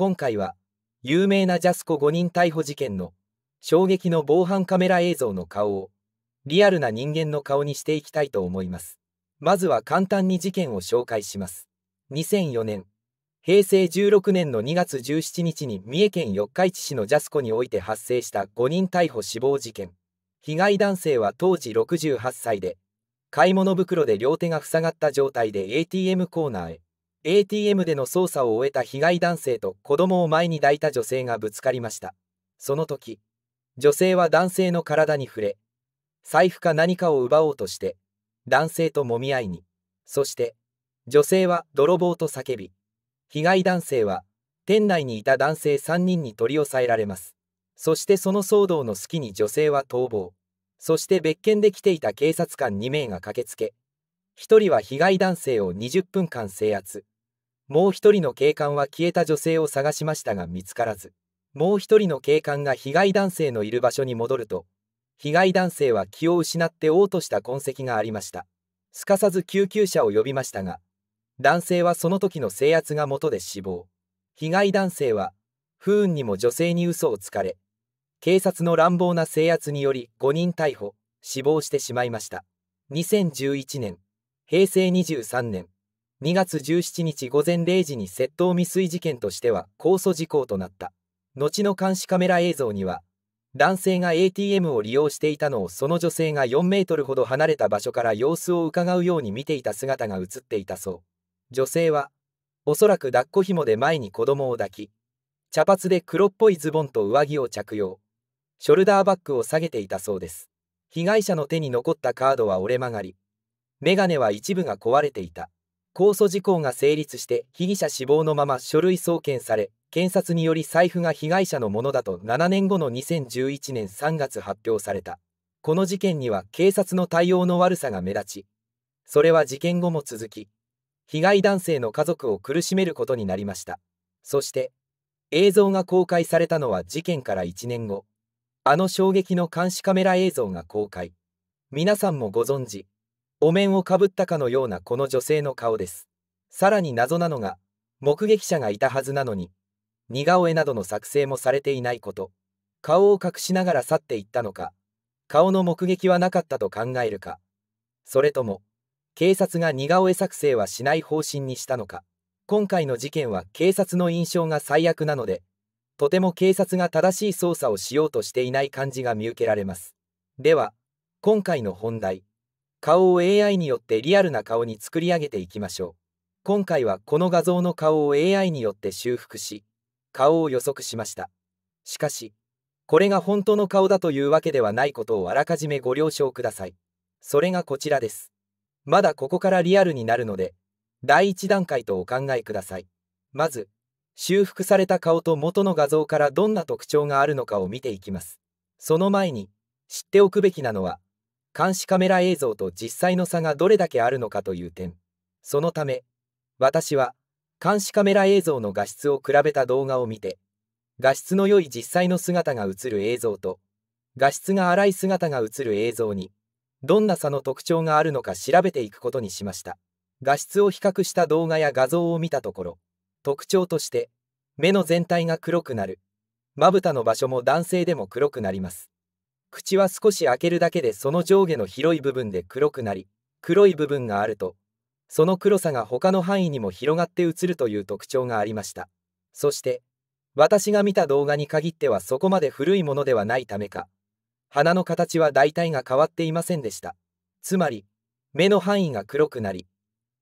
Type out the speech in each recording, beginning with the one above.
今回は有名なジャスコ5人逮捕事件の衝撃の防犯カメラ映像の顔をリアルな人間の顔にしていきたいと思います。まずは簡単に事件を紹介します。2004年、平成16年の2月17日に三重県四日市市のジャスコにおいて発生した5人逮捕死亡事件。被害男性は当時68歳で、買い物袋で両手が塞がった状態で ATM コーナーへ。ATM での捜査を終えた被害男性と子供を前に抱いた女性がぶつかりました。その時、女性は男性の体に触れ、財布か何かを奪おうとして、男性ともみ合いに、そして、女性は泥棒と叫び、被害男性は、店内にいた男性3人に取り押さえられます。そしてその騒動の隙に女性は逃亡。そして別件で来ていた警察官2名が駆けつけ、1人は被害男性を20分間制圧。もう一人の警官は消えた女性を探しましたが見つからず、もう一人の警官が被害男性のいる場所に戻ると、被害男性は気を失って嘔吐した痕跡がありました。すかさず救急車を呼びましたが、男性はその時の制圧が元で死亡。被害男性は、不運にも女性に嘘をつかれ、警察の乱暴な制圧により5人逮捕、死亡してしまいました。2011年、平成23年、2月17日午前0時に窃盗未遂事件としては控訴事項となった後の監視カメラ映像には男性が ATM を利用していたのをその女性が4メートルほど離れた場所から様子をうかがうように見ていた姿が映っていたそう女性はおそらく抱っこ紐で前に子供を抱き茶髪で黒っぽいズボンと上着を着用ショルダーバッグを下げていたそうです被害者の手に残ったカードは折れ曲がり眼鏡は一部が壊れていた控訴事項が成立して被疑者死亡のまま書類送検され検察により財布が被害者のものだと7年後の2011年3月発表されたこの事件には警察の対応の悪さが目立ちそれは事件後も続き被害男性の家族を苦しめることになりましたそして映像が公開されたのは事件から1年後あの衝撃の監視カメラ映像が公開皆さんもご存知お面をかぶったかのようなこの女性の顔です。さらに謎なのが、目撃者がいたはずなのに、似顔絵などの作成もされていないこと、顔を隠しながら去っていったのか、顔の目撃はなかったと考えるか、それとも、警察が似顔絵作成はしない方針にしたのか、今回の事件は警察の印象が最悪なので、とても警察が正しい捜査をしようとしていない感じが見受けられます。では、今回の本題。顔を AI によってリアルな顔に作り上げていきましょう。今回はこの画像の顔を AI によって修復し、顔を予測しました。しかし、これが本当の顔だというわけではないことをあらかじめご了承ください。それがこちらです。まだここからリアルになるので、第1段階とお考えください。まず、修復された顔と元の画像からどんな特徴があるのかを見ていきます。その前に、知っておくべきなのは、監視カメラ映像と実際の差がどれだけあるのかという点そのため私は監視カメラ映像の画質を比べた動画を見て画質の良い実際の姿が映る映像と画質が荒い姿が映る映像にどんな差の特徴があるのか調べていくことにしました画質を比較した動画や画像を見たところ特徴として目の全体が黒くなるまぶたの場所も男性でも黒くなります口は少し開けるだけでその上下の広い部分で黒くなり、黒い部分があると、その黒さが他の範囲にも広がって映るという特徴がありました。そして、私が見た動画に限ってはそこまで古いものではないためか、鼻の形は大体が変わっていませんでした。つまり、目の範囲が黒くなり、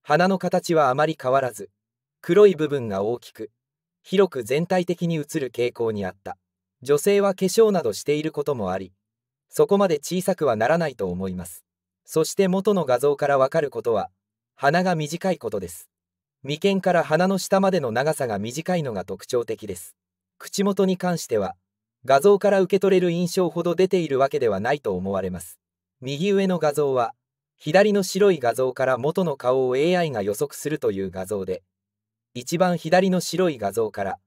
鼻の形はあまり変わらず、黒い部分が大きく、広く全体的に映る傾向にあった。女性は化粧などしていることもあり、そこまで小さくはならないと思います。そして元の画像からわかることは、鼻が短いことです。眉間から鼻の下までの長さが短いのが特徴的です。口元に関しては、画像から受け取れる印象ほど出ているわけではないと思われます。右上の画像は、左の白い画像から元の顔を AI が予測するという画像で、一番左の白い画像から、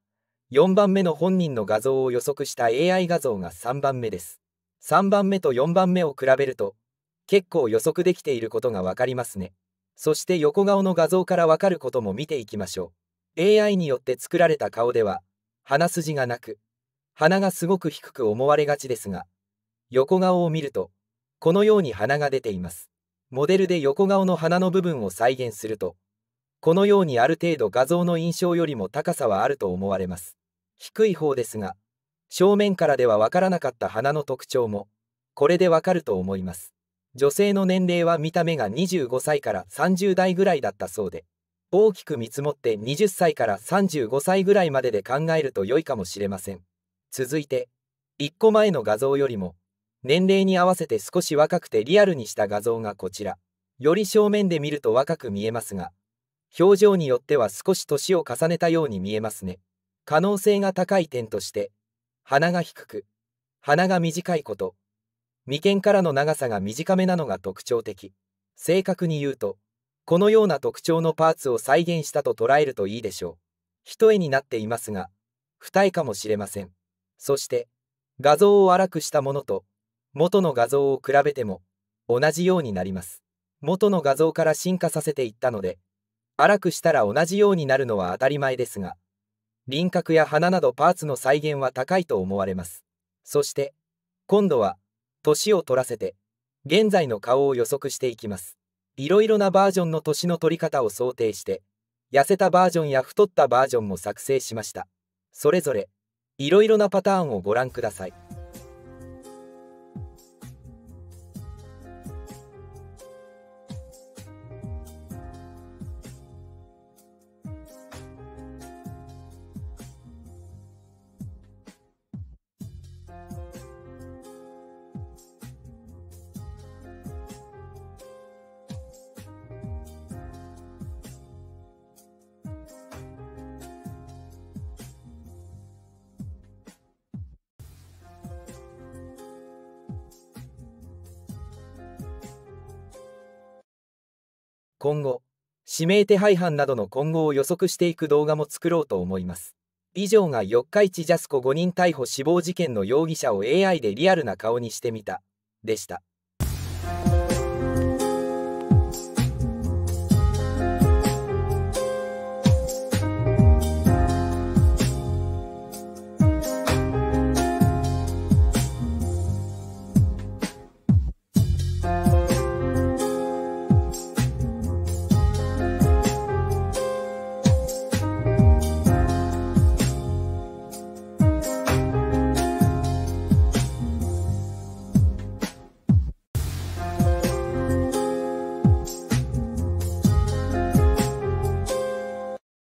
4番目の本人の画像を予測した AI 画像が3番目です。3番目と4番目を比べると結構予測できていることがわかりますね。そして横顔の画像からわかることも見ていきましょう。AI によって作られた顔では鼻筋がなく鼻がすごく低く思われがちですが横顔を見るとこのように鼻が出ています。モデルで横顔の鼻の部分を再現するとこのようにある程度画像の印象よりも高さはあると思われます。低い方ですが正面からではわからなかった花の特徴も、これでわかると思います。女性の年齢は見た目が25歳から30代ぐらいだったそうで、大きく見積もって20歳から35歳ぐらいまでで考えると良いかもしれません。続いて、1個前の画像よりも、年齢に合わせて少し若くてリアルにした画像がこちら。より正面で見ると若く見えますが、表情によっては少し年を重ねたように見えますね。可能性が高い点として、鼻が低く、鼻が短いこと、眉間からの長さが短めなのが特徴的。正確に言うと、このような特徴のパーツを再現したと捉えるといいでしょう。一重になっていますが、二重かもしれません。そして、画像を荒くしたものと、元の画像を比べても、同じようになります。元の画像から進化させていったので、荒くしたら同じようになるのは当たり前ですが、輪郭や花などパーツの再現は高いと思われます。そして、今度は、年を取らせて、現在の顔を予測していきます。いろいろなバージョンの年の取り方を想定して、痩せたバージョンや太ったバージョンも作成しました。それぞれ、いろいろなパターンをご覧ください。今後、指名手配犯などの今後を予測していく動画も作ろうと思います。以上が四日市ジャスコ5人逮捕死亡事件の容疑者を AI でリアルな顔にしてみた、でした。